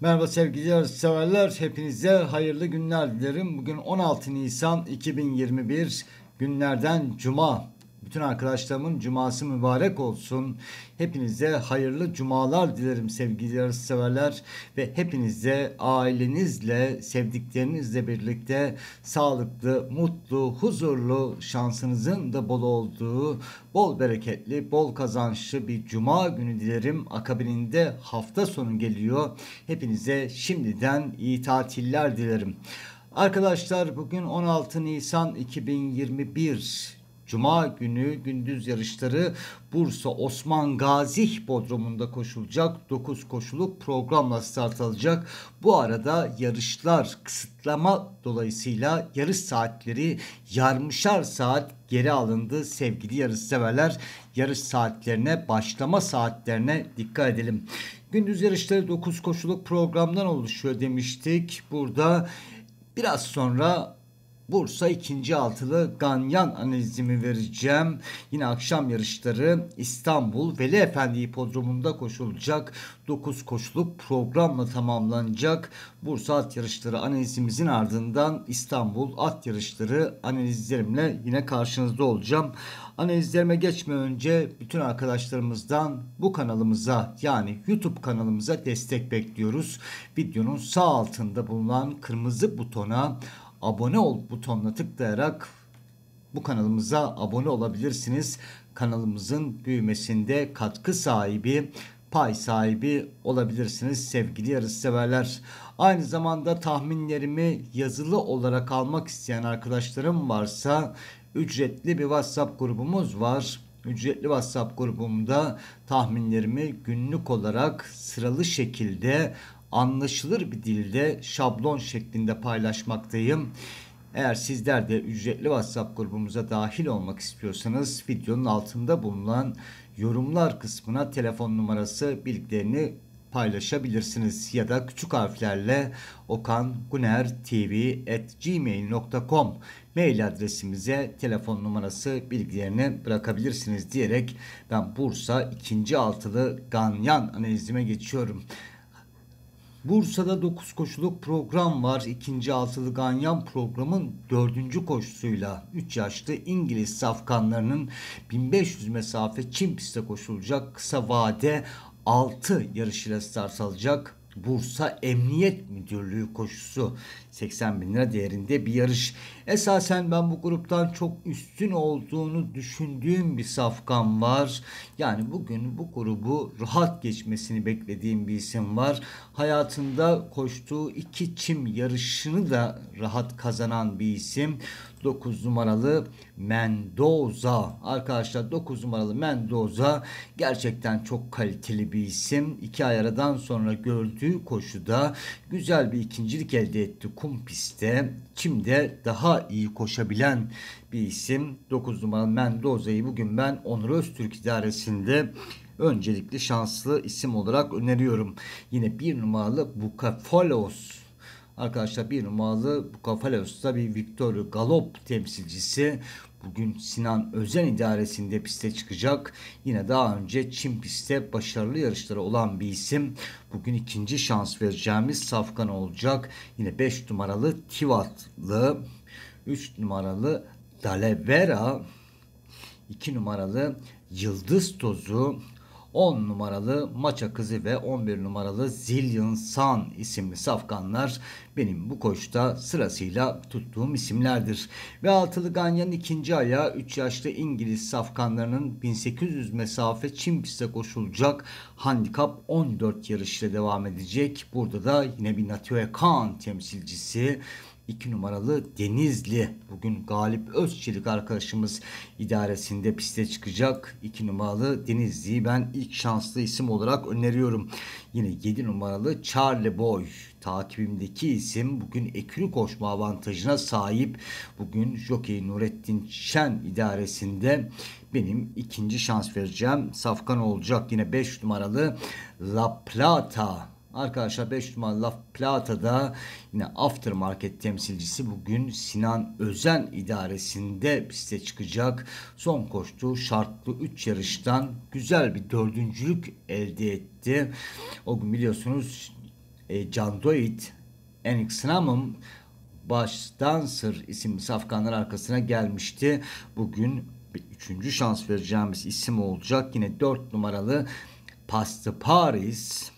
Merhaba sevgili severler. Hepinize hayırlı günler dilerim. Bugün 16 Nisan 2021 günlerden Cuma. Bütün arkadaşlarımın cuması mübarek olsun. Hepinize hayırlı cumalar dilerim sevgili severler ve hepinize ailenizle, sevdiklerinizle birlikte sağlıklı, mutlu, huzurlu, şansınızın da bol olduğu, bol bereketli, bol kazançlı bir cuma günü dilerim. Akabininde hafta sonu geliyor. Hepinize şimdiden iyi tatiller dilerim. Arkadaşlar bugün 16 Nisan 2021 Cuma günü gündüz yarışları Bursa Osman Gazi Hipodromu'nda koşulacak. 9 koşuluk programla start alacak. Bu arada yarışlar kısıtlama dolayısıyla yarış saatleri yarmışar saat geri alındı sevgili yarışseverler. Yarış saatlerine, başlama saatlerine dikkat edelim. Gündüz yarışları 9 koşuluk programdan oluşuyor demiştik. Burada biraz sonra Bursa ikinci altılı Ganyan analizimi vereceğim. Yine akşam yarışları İstanbul Veli Efendi Hipodromu'nda koşulacak. 9 koşuluk programla tamamlanacak. Bursa at yarışları analizimizin ardından İstanbul at yarışları analizlerimle yine karşınızda olacağım. Analizlerime geçmeden önce bütün arkadaşlarımızdan bu kanalımıza yani YouTube kanalımıza destek bekliyoruz. Videonun sağ altında bulunan kırmızı butona abone ol butonuna tıklayarak bu kanalımıza abone olabilirsiniz. Kanalımızın büyümesinde katkı sahibi pay sahibi olabilirsiniz sevgili yarışseverler. Aynı zamanda tahminlerimi yazılı olarak almak isteyen arkadaşlarım varsa ücretli bir WhatsApp grubumuz var. Ücretli WhatsApp grubumda tahminlerimi günlük olarak sıralı şekilde anlaşılır bir dilde şablon şeklinde paylaşmaktayım. Eğer sizler de ücretli WhatsApp grubumuza dahil olmak istiyorsanız videonun altında bulunan yorumlar kısmına telefon numarası bilgilerini paylaşabilirsiniz ya da küçük harflerle okanguner.tv@gmail.com mail adresimize telefon numarası bilgilerini bırakabilirsiniz diyerek ben Bursa 2. altılı ganyan analizime geçiyorum. Bursa'da 9 koşuluk program var. İkinci altılı Ganyan programın dördüncü koşusuyla 3 yaşlı İngiliz safkanlarının 1500 mesafe Çin pistte koşulacak kısa vade 6 yarışıyla start alacak. Bursa Emniyet Müdürlüğü koşusu 80 bin lira değerinde bir yarış. Esasen ben bu gruptan çok üstün olduğunu düşündüğüm bir safkan var. Yani bugün bu grubu rahat geçmesini beklediğim bir isim var. Hayatında koştuğu iki çim yarışını da rahat kazanan bir isim. 9 numaralı Mendoza. Arkadaşlar 9 numaralı Mendoza gerçekten çok kaliteli bir isim. İki ay aradan sonra gördüğü koşuda güzel bir ikincilik elde etti kum pistte kimde daha iyi koşabilen bir isim 9 numaralı Mendoza'yı bugün ben Onur Öztürk idaresinde öncelikli şanslı isim olarak öneriyorum. Yine bir numaralı Bukafalos Arkadaşlar bir numaralı Bukafalos da bir Victor Galop temsilcisi bugün Sinan Özen idaresinde piste çıkacak. Yine daha önce Çin pistte başarılı yarışları olan bir isim. Bugün ikinci şans vereceğimiz Safkan olacak. Yine 5 numaralı Tivatlı, 3 numaralı Dalevera, 2 numaralı Yıldız Tozu, 10 numaralı Maça Kızı ve 11 numaralı Zillion Sun isimli safkanlar benim bu koşta sırasıyla tuttuğum isimlerdir. Ve altılı Ganyan'ın ikinci ayağı 3 yaşlı İngiliz safkanlarının 1800 mesafe Çin pistte koşulacak handikap 14 yarışla devam edecek. Burada da yine bir Natioe Khan temsilcisi 2 numaralı Denizli. Bugün Galip Özçelik arkadaşımız idaresinde piste çıkacak. 2 numaralı Denizli'yi ben ilk şanslı isim olarak öneriyorum. Yine 7 numaralı Charlie Boy takibimdeki isim bugün ekürü koşma avantajına sahip. Bugün Jockey Nurettin Şen idaresinde benim ikinci şans vereceğim. Safkan olacak yine 5 numaralı La Plata Arkadaşlar 5 numaralı La Plata'da yine aftermarket temsilcisi bugün Sinan Özen idaresinde piste çıkacak. Son koştuğu şartlı 3 yarıştan güzel bir dördüncülük elde etti. O gün biliyorsunuz e, Can Doit, Enik Sınamım baş sır isimli safkanlar arkasına gelmişti. Bugün üçüncü şans vereceğimiz isim olacak. Yine 4 numaralı Pastı Paris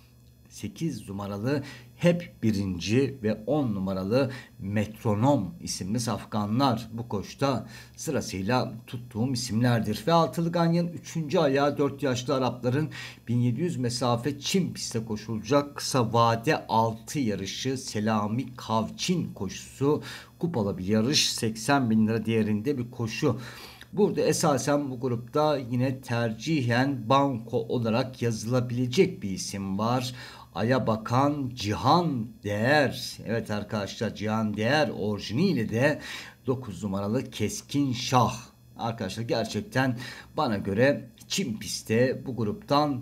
8 numaralı hep birinci ve 10 numaralı Metronom isimli safkanlar bu koşta sırasıyla tuttuğum isimlerdir. Ve altılı ganyanın üçüncü ayağı 4 yaşlı Arapların 1700 mesafe Çin pistte koşulacak kısa vade 6 yarışı Selami Kavçin koşusu kupalı bir yarış 80 bin lira değerinde bir koşu. Burada esasen bu grupta yine tercihen banko olarak yazılabilecek bir isim var. Ay'a bakan Cihan Değer. Evet arkadaşlar Cihan Değer orijiniyle de 9 numaralı Keskin Şah. Arkadaşlar gerçekten bana göre Çin pistte bu gruptan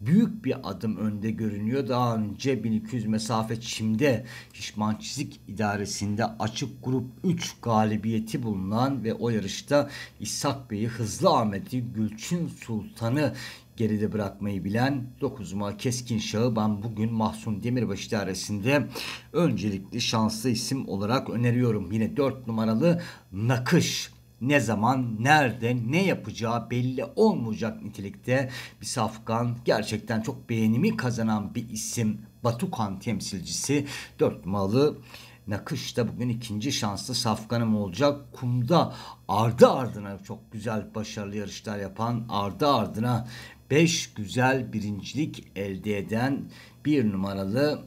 büyük bir adım önde görünüyor. Daha önce 1200 mesafe çimde Şişman Çizik idaresinde açık grup 3 galibiyeti bulunan ve o yarışta İshak Bey'i Hızlı Ahmet'i Gülçin Sultan'ı geride bırakmayı bilen 9 numara Keskin Şah'ı ben bugün Mahsun Demirbaş arasında öncelikli şanslı isim olarak öneriyorum. Yine 4 numaralı Nakış ne zaman, nerede, ne yapacağı belli olmayacak nitelikte bir safkan. Gerçekten çok beğenimi kazanan bir isim Batukan temsilcisi 4 numaralı nakış da bugün ikinci şanslı safkanım olacak. Kumda ardı ardına çok güzel başarılı yarışlar yapan ardı ardına 5 güzel birincilik elde eden bir numaralı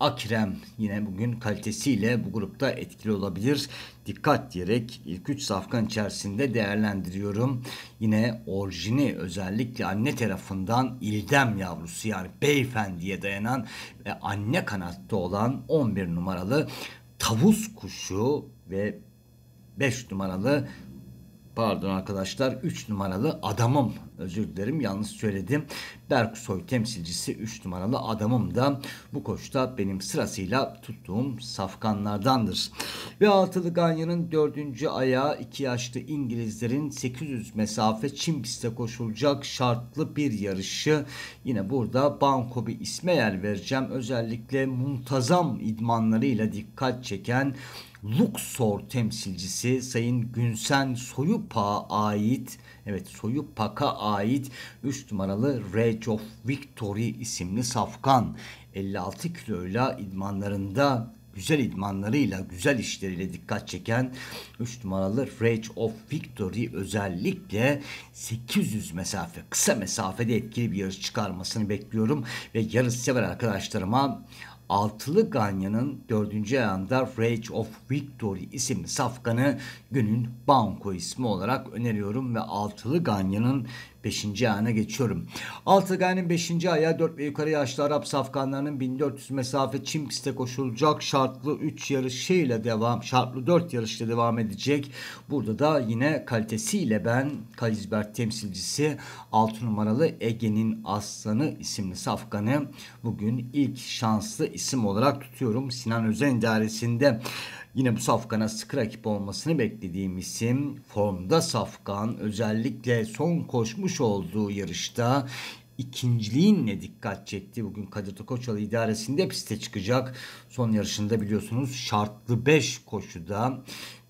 Akrem yine bugün kalitesiyle bu grupta etkili olabilir. Dikkat diyerek ilk 3 safkan içerisinde değerlendiriyorum. Yine orijini özellikle anne tarafından ildem yavrusu yani beyefendiye dayanan ve anne kanatta olan 11 numaralı tavus kuşu ve 5 numaralı pardon arkadaşlar 3 numaralı adamım özür dilerim yalnız söyledim. Berksoy temsilcisi 3 numaralı adamım da bu koşta benim sırasıyla tuttuğum safkanlardandır. Ve altılı Ganya'nın 4. ayağı 2 yaşlı İngilizlerin 800 mesafe çim piste koşulacak şartlı bir yarışı. Yine burada Banko bir isme yer vereceğim. Özellikle muntazam idmanlarıyla dikkat çeken Luxor temsilcisi Sayın Günsen Soyupak'a ait evet Soyupak'a ait 3 numaralı Rage of Victory isimli safkan 56 kiloyla idmanlarında güzel idmanlarıyla, güzel işleriyle dikkat çeken 3 numaralı Rage of Victory özellikle 800 mesafe, kısa mesafede etkili bir yarış çıkarmasını bekliyorum ve yarış sever arkadaşlarıma altılı Ganya'nın dördüncü ayağında Rage of Victory isimli safkanı günün Banco ismi olarak öneriyorum ve altılı Ganya'nın 5. ayağına geçiyorum. Altıgay'ın 5. ayağı 4 ve yukarı yaşlı Arap safkanlarının 1400 mesafe çim piste koşulacak şartlı 3 yarışıyla devam şartlı 4 yarışla devam edecek. Burada da yine kalitesiyle ben Kalizbert temsilcisi 6 numaralı Ege'nin Aslanı isimli safkanı bugün ilk şanslı isim olarak tutuyorum. Sinan Özen dairesinde. Yine bu Safkan'a sık rakip olmasını beklediğim isim formda Safkan özellikle son koşmuş olduğu yarışta ikinciliğin ne dikkat çekti. Bugün Kadir Tokoçalı idaresinde piste çıkacak. Son yarışında biliyorsunuz şartlı 5 koşuda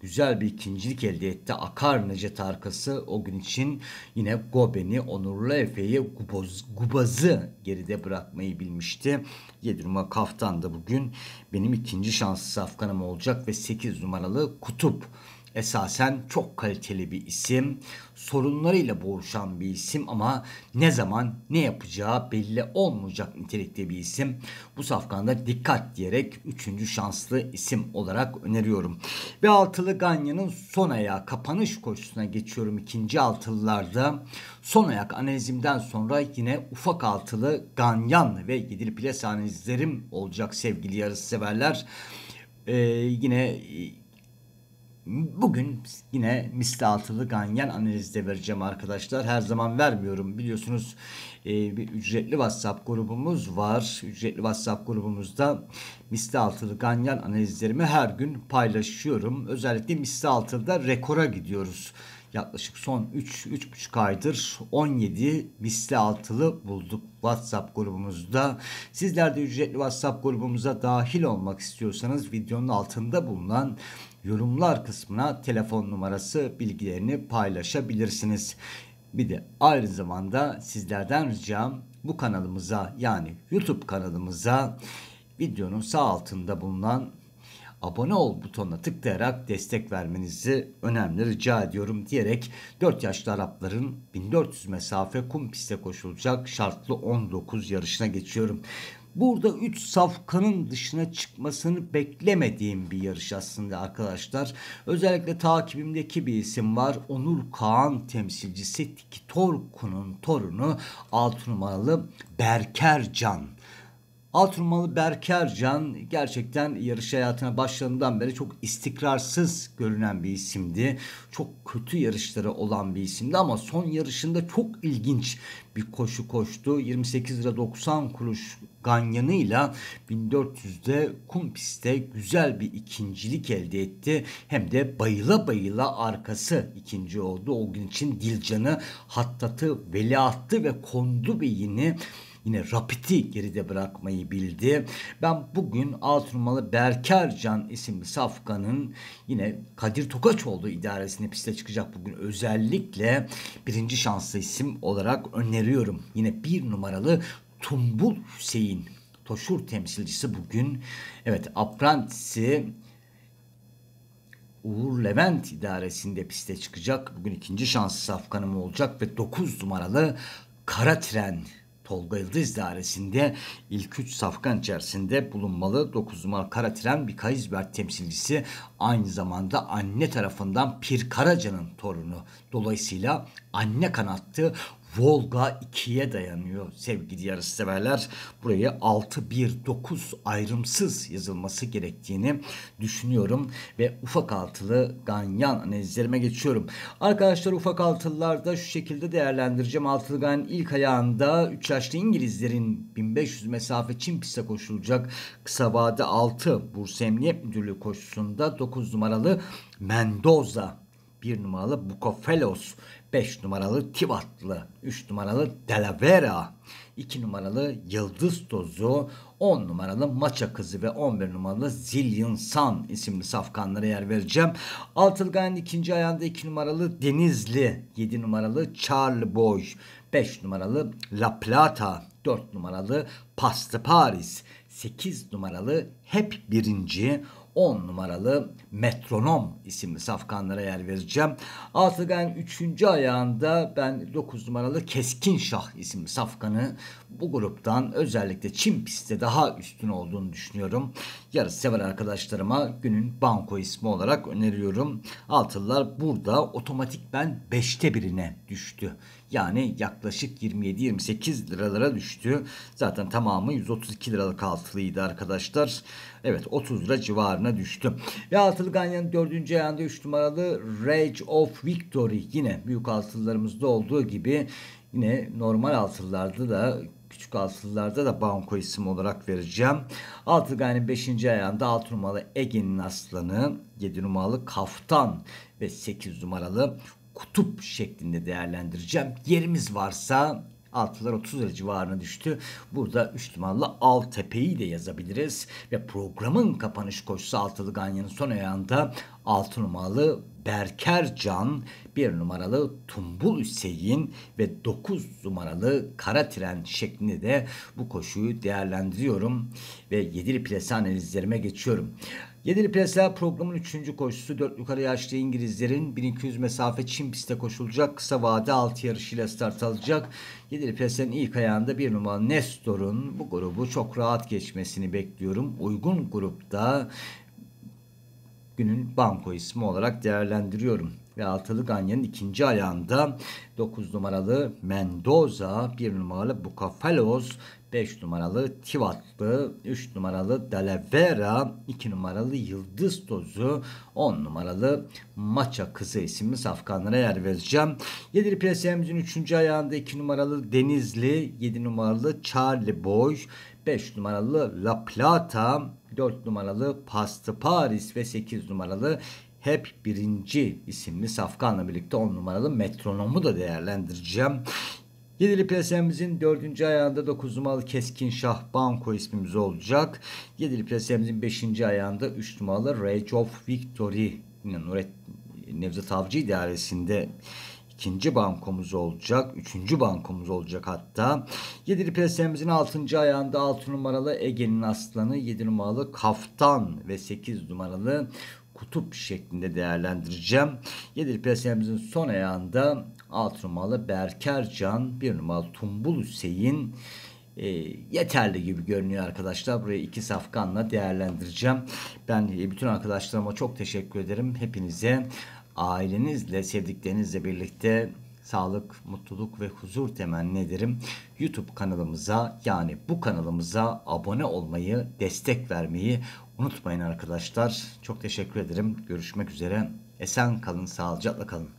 güzel bir ikincilik elde etti. Akar Necdet arkası o gün için yine Goben'i, Onurlu Efe'yi, Guboz, Gubaz'ı geride bırakmayı bilmişti. 7 numara Kaftan da bugün benim ikinci şanslı safkanım olacak ve 8 numaralı Kutup Esasen çok kaliteli bir isim. Sorunlarıyla boğuşan bir isim ama ne zaman ne yapacağı belli olmayacak nitelikte bir isim. Bu safkanda dikkat diyerek 3. şanslı isim olarak öneriyorum. Ve altılı Ganya'nın son ayağı kapanış koşusuna geçiyorum ikinci altılılarda. Son ayak analizimden sonra yine ufak altılı Ganyan ve yedili plas analizlerim olacak sevgili yarısı severler. Ee, yine Bugün yine misli altılı ganyan analizde vereceğim arkadaşlar. Her zaman vermiyorum biliyorsunuz e, bir ücretli WhatsApp grubumuz var. Ücretli WhatsApp grubumuzda misli altılı ganyan analizlerimi her gün paylaşıyorum. Özellikle misli altılıda rekora gidiyoruz. Yaklaşık son 3-3,5 aydır 17 misli altılı bulduk WhatsApp grubumuzda. Sizler de ücretli WhatsApp grubumuza dahil olmak istiyorsanız videonun altında bulunan yorumlar kısmına telefon numarası bilgilerini paylaşabilirsiniz. Bir de aynı zamanda sizlerden ricam bu kanalımıza yani YouTube kanalımıza videonun sağ altında bulunan abone ol butonuna tıklayarak destek vermenizi önemli rica ediyorum diyerek 4 yaşlı Arapların 1400 mesafe kum piste koşulacak şartlı 19 yarışına geçiyorum burada 3 safkanın dışına çıkmasını beklemediğim bir yarış aslında arkadaşlar. Özellikle takibimdeki bir isim var. Onur Kaan temsilcisi Tiki Torkun'un torunu 6 numaralı Berker Can. Altunmalı Alturmalı Can gerçekten yarış hayatına başladığından beri çok istikrarsız görünen bir isimdi. Çok kötü yarışları olan bir isimdi ama son yarışında çok ilginç bir koşu koştu. 28 lira 90 kuruş ganyanıyla 1400'de kum pistte güzel bir ikincilik elde etti. Hem de bayıla bayıla arkası ikinci oldu. O gün için Dilcan'ı hattatı, veliahtı ve kondu beyini yine Rapid'i geride bırakmayı bildi. Ben bugün Altınmalı Can isimli safkanın yine Kadir Tokaçoğlu idaresine piste çıkacak bugün özellikle birinci şanslı isim olarak öneriyorum. Yine bir numaralı Tumbul Hüseyin Toşur temsilcisi bugün evet Apprentice'i Uğur Levent idaresinde piste çıkacak. Bugün ikinci şanslı safkanım olacak ve 9 numaralı Kara Tren Tolga Yıldız dairesinde ilk üç safkan içerisinde bulunmalı. 9 numara Karatren bir Kayızberk temsilcisi aynı zamanda anne tarafından Pir Karaca'nın torunu. Dolayısıyla anne kanattı Volga 2'ye dayanıyor sevgili yarışseverler. Buraya 619 ayrımsız yazılması gerektiğini düşünüyorum ve ufak altılı ganyan analizlerime geçiyorum. Arkadaşlar ufak altılılarda şu şekilde değerlendireceğim. Altılı ganyan ilk ayağında 3 yaşlı İngilizlerin 1500 mesafe Çin piste koşulacak kısa vade 6 Bursa Emniyet Müdürlüğü koşusunda 9 numaralı Mendoza 1 numaralı Bukofelos 5 numaralı Tivatlı, 3 numaralı Delavera, 2 numaralı Yıldız Tozu, 10 numaralı Maça Kızı ve 11 numaralı Zillion Sun isimli safkanlara yer vereceğim. Altılgay'ın ikinci ayağında 2 numaralı Denizli, 7 numaralı Charles Boy, 5 numaralı La Plata, 4 numaralı Pastı Paris, 8 numaralı Hep Birinci, 10 numaralı Metronom isimli safkanlara yer vereceğim. Altıgen 3. ayağında ben 9 numaralı Keskin Şah isimli safkanı bu gruptan özellikle Çin pistte daha üstün olduğunu düşünüyorum. Yarısı sever arkadaşlarıma günün banko ismi olarak öneriyorum. Altılılar burada otomatik ben 5'te birine düştü. Yani yaklaşık 27-28 liralara düştü. Zaten tamamı 132 liralık altılıydı arkadaşlar. Evet 30 lira civarına düştü. Ve altılı Ganyan'ın dördüncü ayağında 3 numaralı Rage of Victory yine büyük altılılarımızda olduğu gibi yine normal altılılarda da küçük altılılarda da banko isim olarak vereceğim. Altıgay'ın 5. ayağında 6 numaralı Ege'nin aslanı, 7 numaralı Kaftan ve 8 numaralı kutup şeklinde değerlendireceğim. Yerimiz varsa altılar 30 lira civarına düştü. Burada üç limanlı tepeyi de yazabiliriz. Ve programın kapanış koşusu altılı ganyanın son ayağında 6 numaralı Berker Can, 1 numaralı Tumbul Hüseyin ve 9 numaralı Kara Tren şeklinde de bu koşuyu değerlendiriyorum ve 7'li plase analizlerime geçiyorum. Yedili Plesler programın 3. koşusu 4 yukarı yaşlı İngilizlerin 1200 mesafe Çin piste koşulacak. Kısa vade 6 yarışıyla start alacak. Yedili Plesler'in ilk ayağında 1 numaralı Nestor'un bu grubu çok rahat geçmesini bekliyorum. Uygun grupta günün banko ismi olarak değerlendiriyorum. Ve altılı ganyanın ikinci ayağında 9 numaralı Mendoza, 1 numaralı Bukafalos, 5 numaralı Tivatlı, 3 numaralı Dalavera, 2 numaralı Yıldız Tozu, 10 numaralı Maça Kızı isimli safkanlara yer vereceğim. 7 PSM'imizin 3. ayağında 2 numaralı Denizli, 7 numaralı Charlie Boy, 5 numaralı La Plata, 4 numaralı Pastı Paris ve 8 numaralı hep birinci isimli Safkan'la birlikte 10 numaralı metronomu da değerlendireceğim. Yedili plasemizin dördüncü ayağında 9 numaralı Keskin Şah Banko ismimiz olacak. Yedili plasemizin beşinci ayağında 3 numaralı Rage of Victory yine Nuret Nevzat Avcı idaresinde ikinci bankomuz olacak. Üçüncü bankomuz olacak hatta. Yedili presemizin altıncı ayağında altı numaralı Ege'nin aslanı. Yedi numaralı kaftan ve sekiz numaralı kutup şeklinde değerlendireceğim. Yedili presemizin son ayağında 6 numaralı Berkercan, bir numaralı Tumbul Hüseyin, e, yeterli gibi görünüyor arkadaşlar. Burayı iki safkanla değerlendireceğim. Ben e, bütün arkadaşlarıma çok teşekkür ederim. Hepinize ailenizle, sevdiklerinizle birlikte sağlık, mutluluk ve huzur temenni ederim. YouTube kanalımıza yani bu kanalımıza abone olmayı, destek vermeyi unutmayın arkadaşlar. Çok teşekkür ederim. Görüşmek üzere. Esen kalın, sağlıcakla kalın.